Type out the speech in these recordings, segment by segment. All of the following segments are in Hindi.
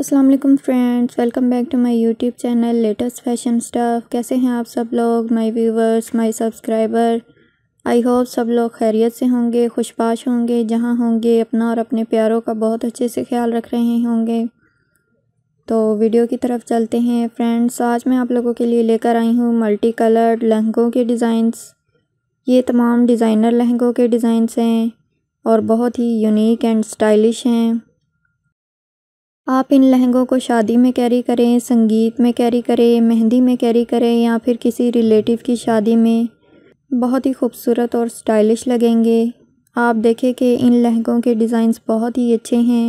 अस्सलाम वालेकुम friends welcome back to my YouTube channel latest fashion stuff कैसे हैं आप सब लोग my viewers my subscriber I hope सब लोग खैरियत से होंगे खुशपाश होंगे जहां होंगे अपना और अपने प्यारों का बहुत अच्छे से ख्याल रख रहे होंगे तो वीडियो की तरफ चलते हैं फ्रेंड्स आज मैं आप लोगों के लिए लेकर आई हूँ मल्टी कलर्ड लहंगों के डिज़ाइंस ये तमाम डिज़ाइनर लहंगों के डिज़ाइंस हैं और बहुत ही यूनिक एंड स्टाइलिश हैं आप इन लहंगों को शादी में कैरी करें संगीत में कैरी करें मेहंदी में कैरी करें या फिर किसी रिलेटिव की शादी में बहुत ही खूबसूरत और स्टाइलिश लगेंगे आप देखें कि इन लहंगों के डिज़ाइंस बहुत ही अच्छे हैं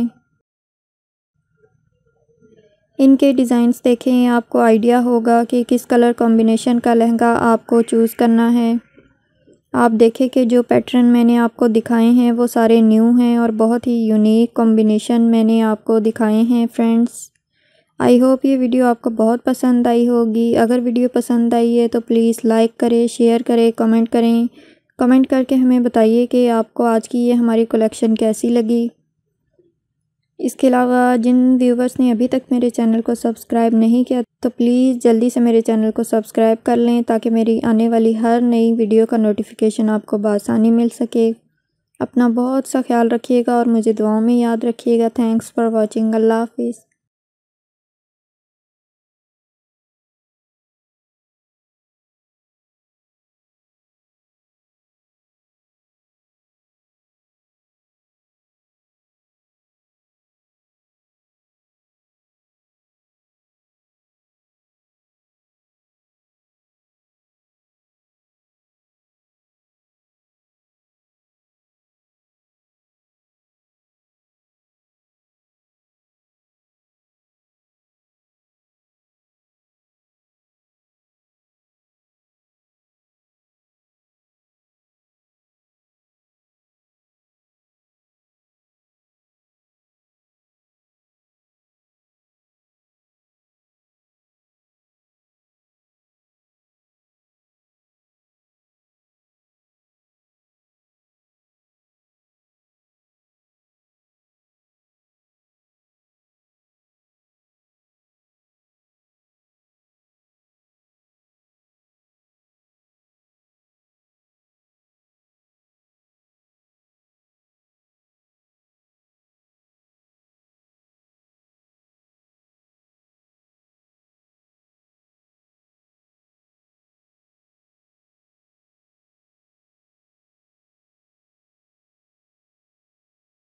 इनके डिज़ाइंस देखें आपको आइडिया होगा कि किस कलर कॉम्बिनेशन का लहंगा आपको चूज़ करना है आप देखें कि जो पैटर्न मैंने आपको दिखाए हैं वो सारे न्यू हैं और बहुत ही यूनिक कॉम्बिनेशन मैंने आपको दिखाए हैं फ्रेंड्स आई होप ये वीडियो आपको बहुत पसंद आई होगी अगर वीडियो पसंद आई है तो प्लीज़ लाइक करें शेयर करें कमेंट करें कमेंट करके हमें बताइए कि आपको आज की ये हमारी कलेक्शन कैसी लगी इसके अलावा जिन व्यूवर्स ने अभी तक मेरे चैनल को सब्सक्राइब नहीं किया तो प्लीज़ जल्दी से मेरे चैनल को सब्सक्राइब कर लें ताकि मेरी आने वाली हर नई वीडियो का नोटिफिकेशन आपको बसानी मिल सके अपना बहुत सा ख्याल रखिएगा और मुझे दुआओं में याद रखिएगा थैंक्स फॉर वॉचिंग अल्लाह हाफिज़